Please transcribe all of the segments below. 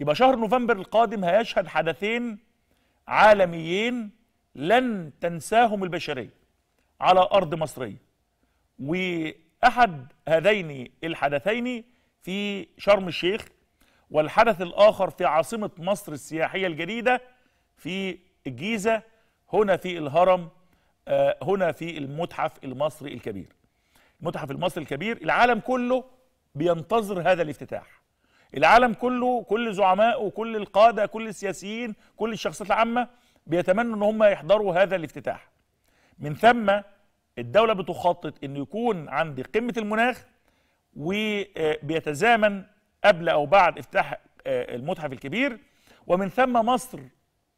يبقى شهر نوفمبر القادم هيشهد حدثين عالميين لن تنساهم البشرية على أرض مصرية وأحد هذين الحدثين في شرم الشيخ والحدث الآخر في عاصمة مصر السياحية الجديدة في الجيزة هنا في الهرم آه، هنا في المتحف المصري الكبير المتحف المصري الكبير العالم كله بينتظر هذا الافتتاح العالم كله كل زعماء كل القاده كل السياسيين كل الشخصيات العامه بيتمنوا ان هم يحضروا هذا الافتتاح من ثم الدوله بتخطط ان يكون عند قمه المناخ وبيتزامن قبل او بعد افتتاح آه، المتحف الكبير ومن ثم مصر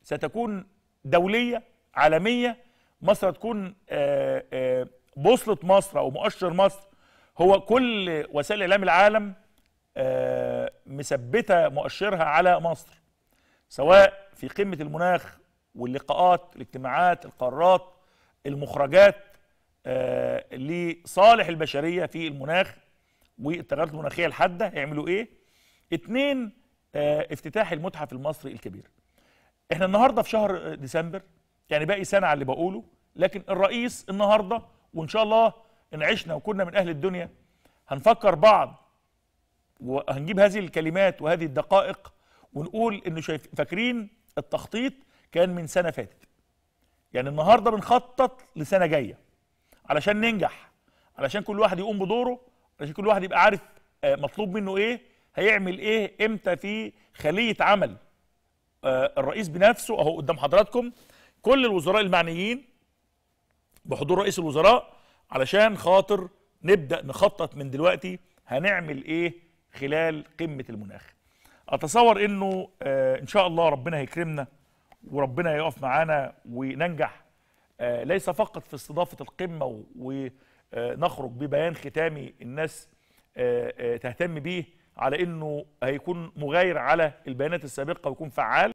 ستكون دوليه عالميه مصر هتكون آه، آه، بوصله مصر او مؤشر مصر هو كل وسائل اعلام العالم مثبته مؤشرها على مصر سواء في قمه المناخ واللقاءات الاجتماعات القرارات المخرجات آه لصالح البشريه في المناخ والتغيرات المناخيه الحاده هيعملوا ايه؟ اتنين آه افتتاح المتحف المصري الكبير. احنا النهارده في شهر ديسمبر يعني باقي سنه على اللي بقوله لكن الرئيس النهارده وان شاء الله ان عشنا وكنا من اهل الدنيا هنفكر بعض وهنجيب هذه الكلمات وهذه الدقائق ونقول انه شايف فاكرين التخطيط كان من سنه فاتت يعني النهارده بنخطط لسنه جايه علشان ننجح علشان كل واحد يقوم بدوره علشان كل واحد يبقى عارف آه، مطلوب منه ايه هيعمل ايه امتى في خليه عمل آه، الرئيس بنفسه اهو قدام حضراتكم كل الوزراء المعنيين بحضور رئيس الوزراء علشان خاطر نبدا نخطط من دلوقتي هنعمل ايه خلال قمه المناخ اتصور انه آه، ان شاء الله ربنا هيكرمنا وربنا هيقف معانا وننجح آه، ليس فقط في استضافه القمه ونخرج آه، ببيان ختامي الناس تهتم بيه على انه هيكون مغاير على البيانات السابقه ويكون فعال